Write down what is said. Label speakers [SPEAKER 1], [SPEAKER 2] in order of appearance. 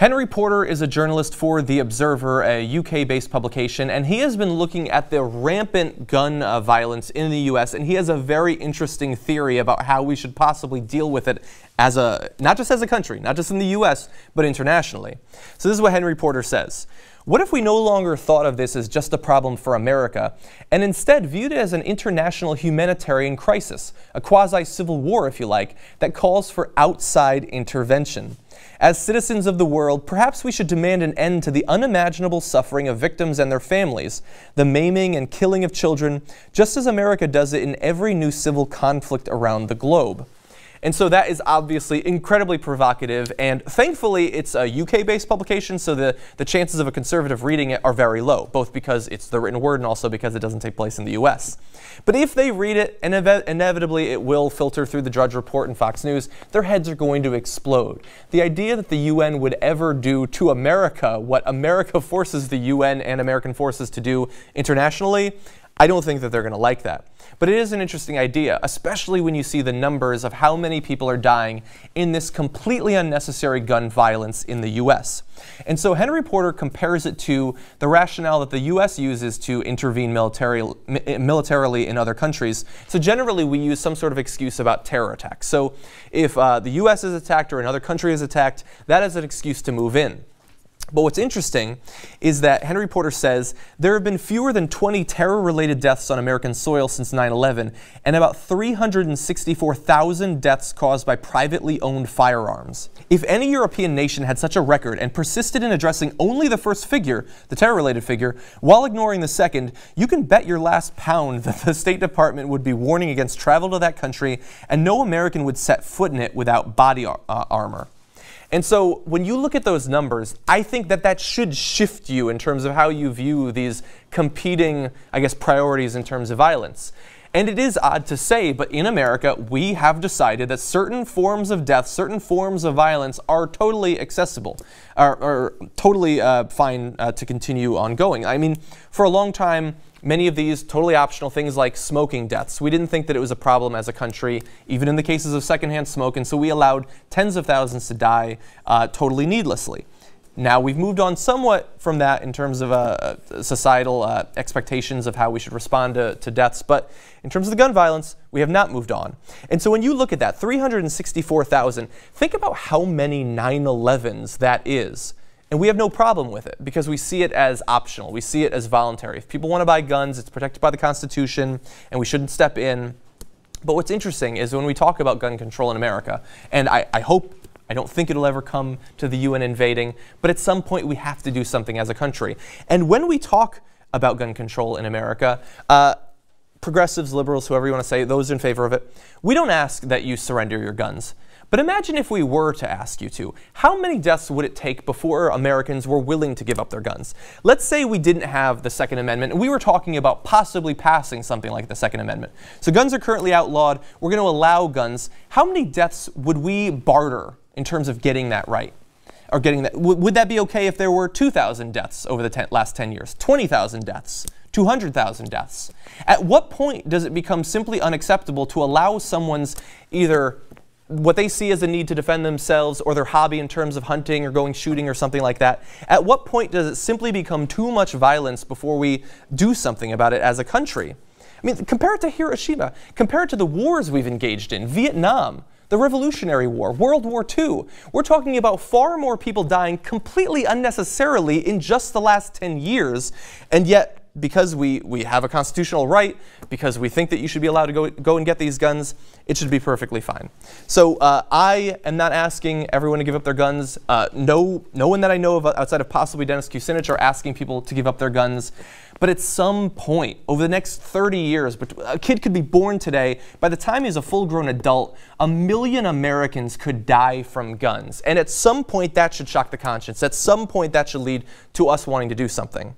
[SPEAKER 1] Henry Porter is a journalist for The Observer, a UK based publication, and he has been looking at the rampant gun uh, violence in the US, and he has a very interesting theory about how we should possibly deal with it as a not just as a country, not just in the US, but internationally. So this is what Henry Porter says. What if we no longer thought of this as just a problem for America and instead viewed it as an international humanitarian crisis, a quasi civil war, if you like, that calls for outside intervention? As citizens of the world, perhaps we should demand an end to the unimaginable suffering of victims and their families, the maiming and killing of children, just as America does it in every new civil conflict around the globe. And so that is obviously incredibly provocative. And thankfully, it's a UK based publication, so the, the chances of a conservative reading it are very low, both because it's the written word and also because it doesn't take place in the US. But if they read it, and inev inevitably it will filter through the Drudge Report and Fox News, their heads are going to explode. The idea that the UN would ever do to America what America forces the UN and American forces to do internationally I don't think that they're going to like that. But it is an interesting idea, especially when you see the numbers of how many people are dying in this completely unnecessary gun violence in the US. And so Henry Porter compares it to the rationale that the US uses to intervene military, militarily in other countries. So generally, we use some sort of excuse about terror attacks. So if uh, the US is attacked or another country is attacked, that is an excuse to move in. But what's interesting is that Henry Porter says there have been fewer than 20 terror related deaths on American soil since 9 11, and about 364,000 deaths caused by privately owned firearms. If any European nation had such a record and persisted in addressing only the first figure, the terror related figure, while ignoring the second, you can bet your last pound that the State Department would be warning against travel to that country, and no American would set foot in it without body ar uh, armor. And so when you look at those numbers, I think that that should shift you in terms of how you view these competing, I guess, priorities in terms of violence. And it is odd to say, but in America, we have decided that certain forms of death, certain forms of violence are totally accessible, are totally uh, fine uh, to continue ongoing. I mean, for a long time, many of these totally optional things like smoking deaths. We didn't think that it was a problem as a country, even in the cases of secondhand smoke, and so we allowed tens of thousands to die uh, totally needlessly. Now we've moved on somewhat from that in terms of uh, uh, societal uh, expectations of how we should respond to, to deaths, but in terms of the gun violence, we have not moved on. And so when you look at that, 364,000, think about how many 9-11s that is. And we have no problem with it because we see it as optional. We see it as voluntary. If people want to buy guns, it's protected by the Constitution and we shouldn't step in. But what's interesting is when we talk about gun control in America, and I, I hope I don't think it'll ever come to the UN invading, but at some point we have to do something as a country. And when we talk about gun control in America, uh, progressives, liberals, whoever you want to say, those in favor of it, we don't ask that you surrender your guns. But imagine if we were to ask you to. How many deaths would it take before Americans were willing to give up their guns? Let's say we didn't have the Second Amendment, and we were talking about possibly passing something like the Second Amendment. So guns are currently outlawed. We're going to allow guns. How many deaths would we barter in terms of getting that right or getting that. would that be okay if there were 2,000 deaths over the ten, last 10 years, 20,000 deaths, 200,000 deaths? At what point does it become simply unacceptable to allow someone's either what they see as a need to defend themselves or their hobby in terms of hunting or going shooting or something like that? At what point does it simply become too much violence before we do something about it as a country? I mean, compare it to Hiroshima, compare it to the wars we've engaged in, Vietnam the Revolutionary War, World War II. We're talking about far more people dying completely unnecessarily in just the last 10 years, and yet because we, we have a constitutional right, because we think that you should be allowed to go, go and get these guns, it should be perfectly fine. So uh, I am not asking everyone to give up their guns. Uh, no, no one that I know of outside of possibly Dennis Kucinich are asking people to give up their guns. But at some point, over the next 30 years, a kid could be born today. By the time he's a full grown adult, a million Americans could die from guns. And at some point, that should shock the conscience. At some point, that should lead to us wanting to do something.